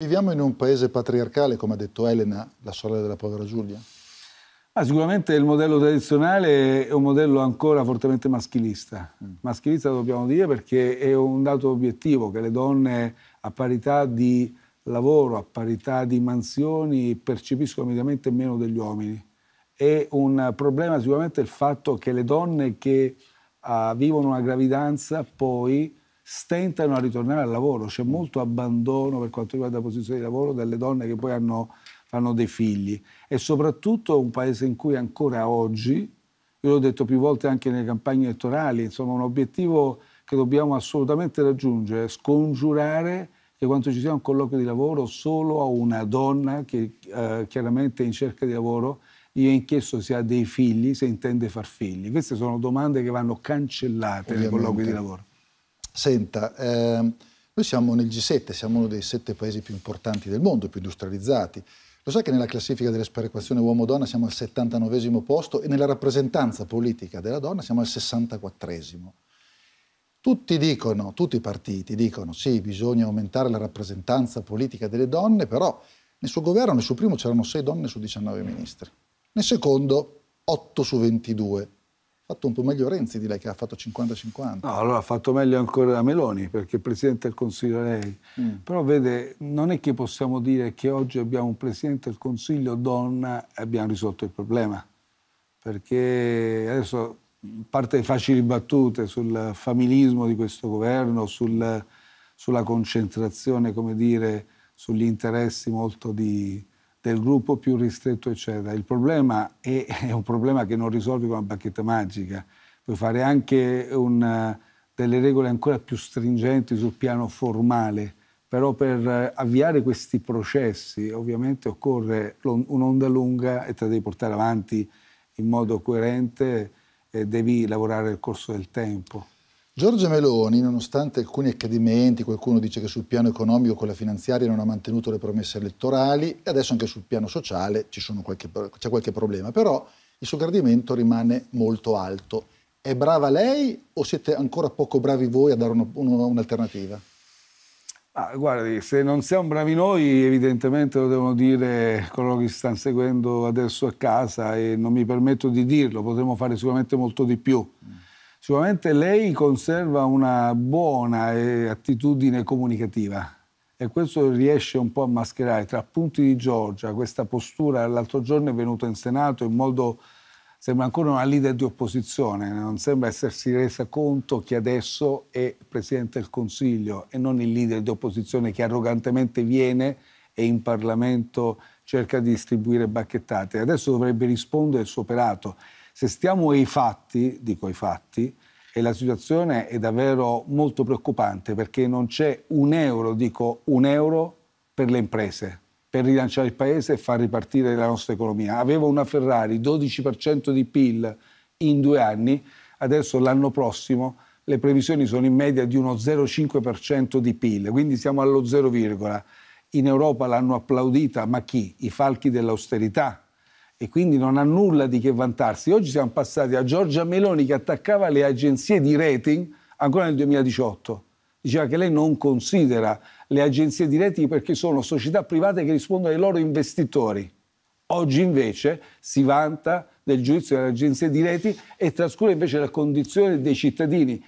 Viviamo in un paese patriarcale, come ha detto Elena, la sorella della povera Giulia? Ah, sicuramente il modello tradizionale è un modello ancora fortemente maschilista. Mm. Maschilista dobbiamo dire perché è un dato obiettivo che le donne a parità di lavoro, a parità di mansioni, percepiscono mediamente meno degli uomini. È un problema sicuramente il fatto che le donne che uh, vivono una gravidanza poi stentano a ritornare al lavoro, c'è mm. molto abbandono per quanto riguarda la posizione di lavoro delle donne che poi hanno, hanno dei figli e soprattutto un paese in cui ancora oggi, io l'ho detto più volte anche nelle campagne elettorali, insomma un obiettivo che dobbiamo assolutamente raggiungere, è scongiurare che quando ci sia un colloquio di lavoro solo a una donna che eh, chiaramente è in cerca di lavoro gli viene chiesto se ha dei figli, se intende far figli. Queste sono domande che vanno cancellate Ovviamente. nei colloqui di lavoro. Senta, ehm, noi siamo nel G7, siamo uno dei sette paesi più importanti del mondo, più industrializzati. Lo sai che nella classifica della sperequazione uomo-donna siamo al 79 posto e nella rappresentanza politica della donna siamo al 64 Tutti dicono, tutti i partiti dicono sì, bisogna aumentare la rappresentanza politica delle donne, però nel suo governo, nel suo primo c'erano 6 donne su 19 ministri, nel secondo 8 su 22 fatto un po' meglio Renzi di lei che ha fatto 50-50. No, allora ha fatto meglio ancora Meloni perché il Presidente del Consiglio è lei. Mm. Però vede, non è che possiamo dire che oggi abbiamo un Presidente del Consiglio donna e abbiamo risolto il problema. Perché adesso parte facili battute sul familismo di questo governo, sul, sulla concentrazione, come dire, sugli interessi molto di del gruppo più ristretto, eccetera. Il problema è, è un problema che non risolvi con una bacchetta magica. Puoi fare anche una, delle regole ancora più stringenti sul piano formale, però per avviare questi processi ovviamente occorre un'onda lunga e te la devi portare avanti in modo coerente e devi lavorare nel corso del tempo. Giorgia Meloni, nonostante alcuni accadimenti, qualcuno dice che sul piano economico con la finanziaria non ha mantenuto le promesse elettorali e adesso anche sul piano sociale qualche, c'è qualche problema, però il suo gradimento rimane molto alto. È brava lei o siete ancora poco bravi voi a dare un, un, un'alternativa? Ah, guardi, se non siamo bravi noi, evidentemente lo devono dire coloro che si stanno seguendo adesso a casa e non mi permetto di dirlo, potremmo fare sicuramente molto di più. Mm Sicuramente lei conserva una buona eh, attitudine comunicativa e questo riesce un po' a mascherare tra punti di Giorgia, questa postura l'altro giorno è venuta in Senato in modo sembra ancora una leader di opposizione, non sembra essersi resa conto che adesso è Presidente del Consiglio e non il leader di opposizione che arrogantemente viene e in Parlamento cerca di distribuire bacchettate. Adesso dovrebbe rispondere al suo operato. Se stiamo ai fatti, dico ai fatti, e la situazione è davvero molto preoccupante perché non c'è un euro, dico un euro, per le imprese, per rilanciare il paese e far ripartire la nostra economia. Aveva una Ferrari 12% di PIL in due anni, adesso l'anno prossimo le previsioni sono in media di uno 0,5% di PIL, quindi siamo allo 0, in Europa l'hanno applaudita, ma chi? I falchi dell'austerità, e quindi non ha nulla di che vantarsi. Oggi siamo passati a Giorgia Meloni che attaccava le agenzie di rating ancora nel 2018. Diceva che lei non considera le agenzie di rating perché sono società private che rispondono ai loro investitori. Oggi invece si vanta del giudizio delle agenzie di rating e trascura invece la condizione dei cittadini.